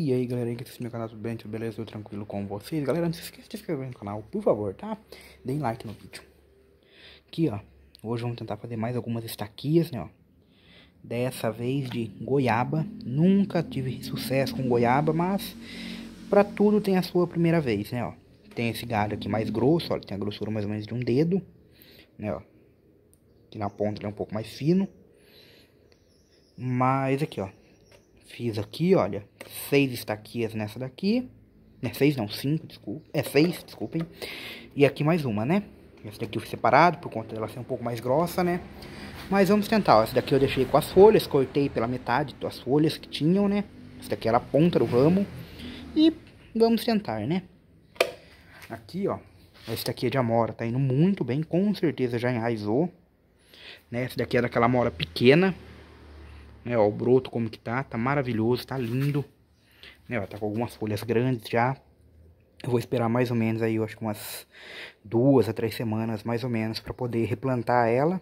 E aí galera que assiste meu canal, tudo bem? Tudo beleza? Tudo tranquilo com vocês? Galera, não se esqueça de se inscrever no canal, por favor, tá? Deem like no vídeo Aqui, ó Hoje vamos tentar fazer mais algumas estaquias, né, ó Dessa vez de goiaba Nunca tive sucesso com goiaba, mas Pra tudo tem a sua primeira vez, né, ó Tem esse galho aqui mais grosso, ó Tem a grossura mais ou menos de um dedo Né, ó Aqui na ponta ele é um pouco mais fino Mas aqui, ó Fiz aqui, olha seis estaquias é nessa daqui. Né, seis não, cinco, desculpa. É seis, desculpem. E aqui mais uma, né? Essa daqui eu separado, por conta dela ser um pouco mais grossa, né? Mas vamos tentar, ó. Essa daqui eu deixei com as folhas, cortei pela metade as folhas que tinham, né? Essa daqui era a ponta do ramo. E vamos tentar, né? Aqui, ó. Essa daqui é de amora, tá indo muito bem, com certeza já enraizou. Né? Essa daqui é daquela amora pequena. é Ó, o broto como que tá, tá maravilhoso, tá lindo né? Ó, tá com algumas folhas grandes já. Eu vou esperar mais ou menos aí, eu acho que umas duas a três semanas, mais ou menos, para poder replantar ela.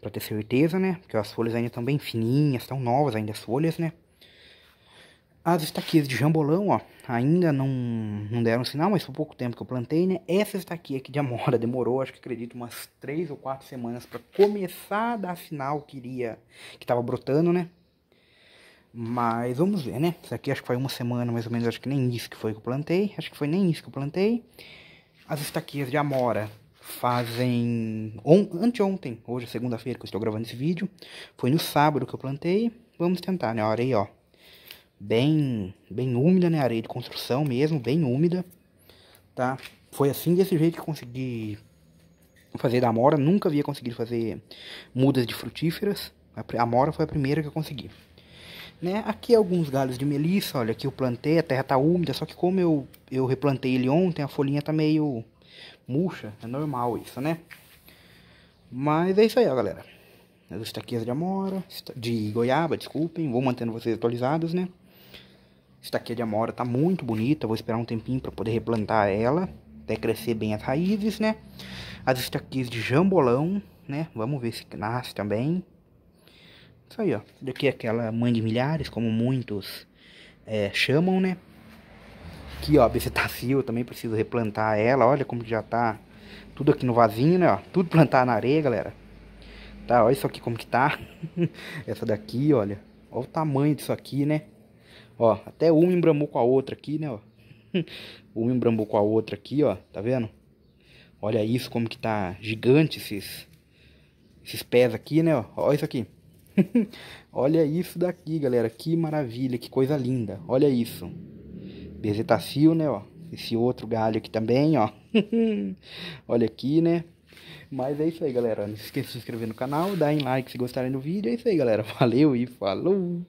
para ter certeza, né? Porque as folhas ainda estão bem fininhas, estão novas ainda as folhas, né? As estaquias de jambolão, ó, ainda não, não deram sinal, mas foi pouco tempo que eu plantei, né? Essa estaquia aqui de amora demorou, acho que acredito, umas três ou quatro semanas para começar a dar sinal que iria, que tava brotando, né? Mas vamos ver, né? Isso aqui acho que foi uma semana mais ou menos, acho que nem isso que foi que eu plantei. Acho que foi nem isso que eu plantei. As estaquias de amora fazem on, anteontem, hoje é segunda-feira que eu estou gravando esse vídeo. Foi no sábado que eu plantei. Vamos tentar, né? A areia, ó. Bem, bem úmida, né? Areia de construção mesmo, bem úmida. Tá? Foi assim, desse jeito que consegui fazer da amora. Nunca havia conseguido fazer mudas de frutíferas. A amora foi a primeira que eu consegui. Né? Aqui alguns galhos de melissa, olha, que eu plantei, a terra tá úmida, só que como eu, eu replantei ele ontem, a folhinha tá meio murcha, é normal isso, né? Mas é isso aí, ó, galera. As estaquinhas de amora, de goiaba, desculpem, vou mantendo vocês atualizados, né? Estaquinha de amora tá muito bonita, vou esperar um tempinho para poder replantar ela, até crescer bem as raízes, né? As estaquinhas de jambolão, né? Vamos ver se nasce também. Isso aí, ó. Daqui é aquela mãe de milhares, como muitos é, chamam, né? Aqui, ó, a bezetacil, também preciso replantar ela. Olha como que já tá tudo aqui no vasinho, né, ó. Tudo plantar na areia, galera. Tá, olha isso aqui como que tá. Essa daqui, olha. Olha o tamanho disso aqui, né? Ó, até uma embramou com a outra aqui, né, ó. uma embrambou com a outra aqui, ó. Tá vendo? Olha isso como que tá gigante esses, esses pés aqui, né, ó. Olha isso aqui. Olha isso daqui, galera. Que maravilha, que coisa linda. Olha isso. Bezetacil, né, ó. Esse outro galho aqui também, ó. Olha aqui, né. Mas é isso aí, galera. Não esqueça de se inscrever no canal, dar em like se gostarem do vídeo. É isso aí, galera. Valeu e falou!